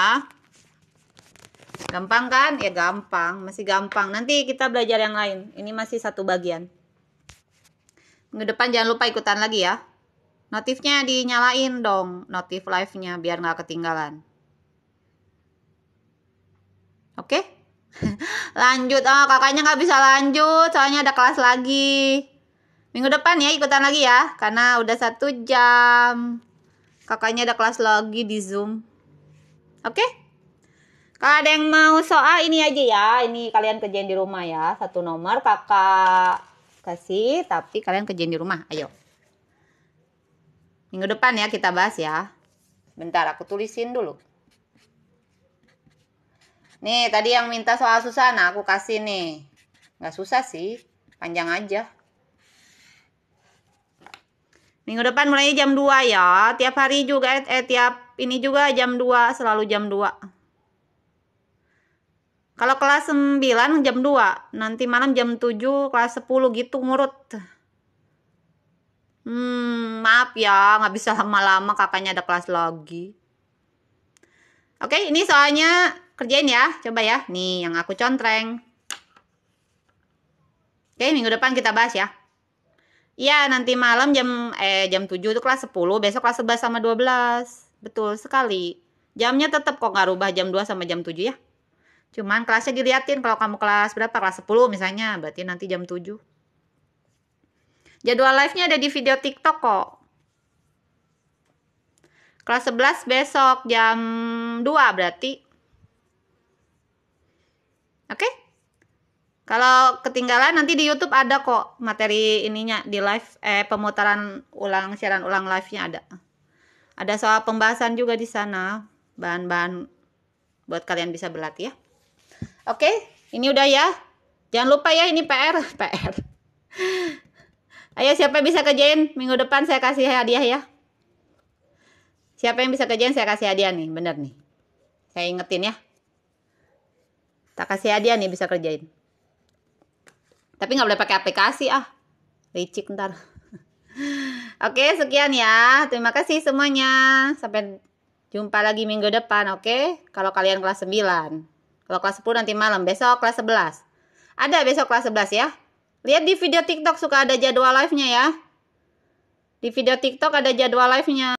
Gampang kan? Ya gampang, masih gampang. Nanti kita belajar yang lain. Ini masih satu bagian. Minggu depan jangan lupa ikutan lagi ya. Notifnya dinyalain dong, notif live-nya biar nggak ketinggalan. Oke? Okay? lanjut, oh kakaknya nggak bisa lanjut, soalnya ada kelas lagi. Minggu depan ya ikutan lagi ya, karena udah satu jam. Kakaknya ada kelas lagi di Zoom. Oke? Okay? Kalau ada yang mau soal ini aja ya, ini kalian kerjain di rumah ya. Satu nomor kakak kasih, tapi kalian kerjain di rumah. Ayo. Minggu depan ya kita bahas ya. Bentar aku tulisin dulu. Nih tadi yang minta soal susah, nah aku kasih nih. Nggak susah sih, panjang aja. Minggu depan mulai jam 2 ya. Tiap hari juga, eh, eh tiap ini juga jam 2, selalu jam 2. Kalau kelas 9 jam 2, nanti malam jam 7 kelas 10 gitu ngurut. Hmm, maaf ya, nggak bisa lama-lama kakaknya ada kelas lagi. Oke, ini soalnya kerjain ya, coba ya. Nih, yang aku contreng. Oke, minggu depan kita bahas ya. Iya, nanti malam jam eh jam 7 itu kelas 10, besok kelas 11 sama 12. Betul sekali. Jamnya tetap kok nggak rubah jam 2 sama jam 7 ya. Cuman kelasnya diliatin kalau kamu kelas berapa? Kelas 10 misalnya, berarti nanti jam 7. Jadwal live-nya ada di video TikTok kok. Kelas 11 besok jam 2 berarti. Oke? Kalau ketinggalan nanti di YouTube ada kok materi ininya di live eh pemutaran ulang siaran ulang live-nya ada. Ada soal pembahasan juga di sana, bahan-bahan buat kalian bisa berlatih ya. Oke, ini udah ya. Jangan lupa ya ini PR, PR. Ayo siapa yang bisa kerjain minggu depan saya kasih hadiah ya. Siapa yang bisa kerjain saya kasih hadiah nih, bener nih. Saya ingetin ya. Tak kasih hadiah nih bisa kerjain. Tapi nggak boleh pakai aplikasi ah. Licik ntar. Oke, sekian ya. Terima kasih semuanya. Sampai jumpa lagi minggu depan, oke? Kalau kalian kelas 9. Kalau kelas 10 nanti malam, besok kelas 11. Ada besok kelas 11 ya. Lihat di video TikTok suka ada jadwal live-nya ya. Di video TikTok ada jadwal live-nya.